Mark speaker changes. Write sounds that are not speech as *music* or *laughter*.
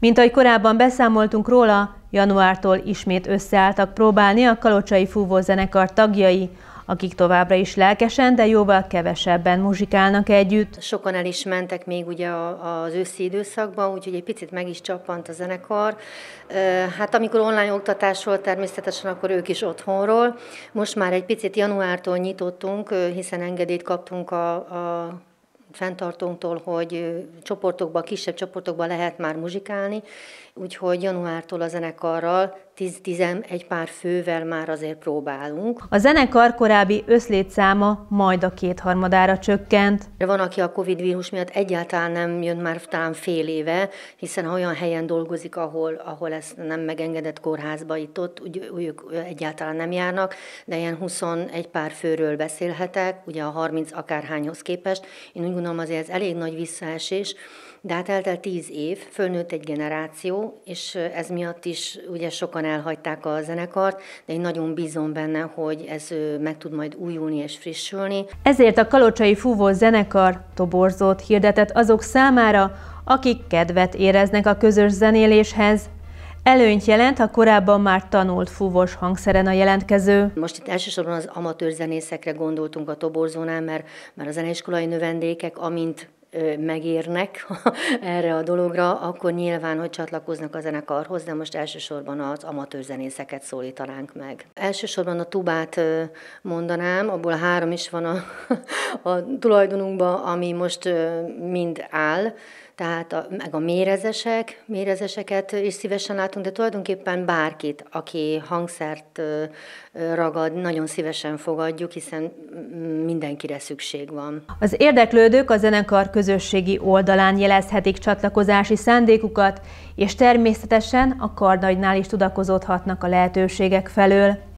Speaker 1: Mint ahogy korábban beszámoltunk róla, januártól ismét összeálltak próbálni a Kalocsai Fúvó zenekar tagjai, akik továbbra is lelkesen, de jóval kevesebben muzsikálnak együtt.
Speaker 2: Sokan el is mentek még ugye az őszi időszakban, úgyhogy egy picit meg is csappant a zenekar. Hát amikor online volt természetesen, akkor ők is otthonról. Most már egy picit januártól nyitottunk, hiszen engedélyt kaptunk a, a fenntartónktól, hogy csoportokba, kisebb csoportokba lehet már muzsikálni, úgyhogy januártól a zenekarral 10-11 pár fővel már azért próbálunk.
Speaker 1: A zenekar korábbi összlétszáma majd a kétharmadára csökkent.
Speaker 2: Van, aki a Covid vírus miatt egyáltalán nem jön már talán fél éve, hiszen olyan helyen dolgozik, ahol, ahol ez nem megengedett kórházba itt ott, úgy, ők egyáltalán nem járnak, de ilyen 21 pár főről beszélhetek, ugye a 30 akárhányhoz képest. Én úgy gondolom azért ez elég nagy visszaesés, de hát eltelt tíz év, fölnőtt egy generáció, és ez miatt is ugye sokan elhagyták a zenekart, de én nagyon bízom benne, hogy ez meg tud majd újulni és frissülni.
Speaker 1: Ezért a Kalocsai Fúvó zenekar toborzót hirdetett azok számára, akik kedvet éreznek a közös zenéléshez, Előnyt jelent ha korábban már tanult fúvos hangszeren a jelentkező.
Speaker 2: Most itt elsősorban az amatőr zenészekre gondoltunk a toborzónál, mert, mert a zeneiskolai növendékek, amint megérnek *laughs* erre a dologra, akkor nyilván, hogy csatlakoznak a zenekarhoz, de most elsősorban az amatőr zenészeket szólítanánk meg. Elsősorban a tubát mondanám, abból három is van a, *laughs* a tulajdonunkban, ami most mind áll, tehát a, meg a mérezesek, mérezeseket is szívesen látunk, de tulajdonképpen bárkit, aki hangszert ragad, nagyon szívesen fogadjuk, hiszen mindenkire szükség van.
Speaker 1: Az érdeklődők a zenekar között közösségi oldalán jelezhetik csatlakozási szándékukat, és természetesen a kardagynál is tudakozódhatnak a lehetőségek felől.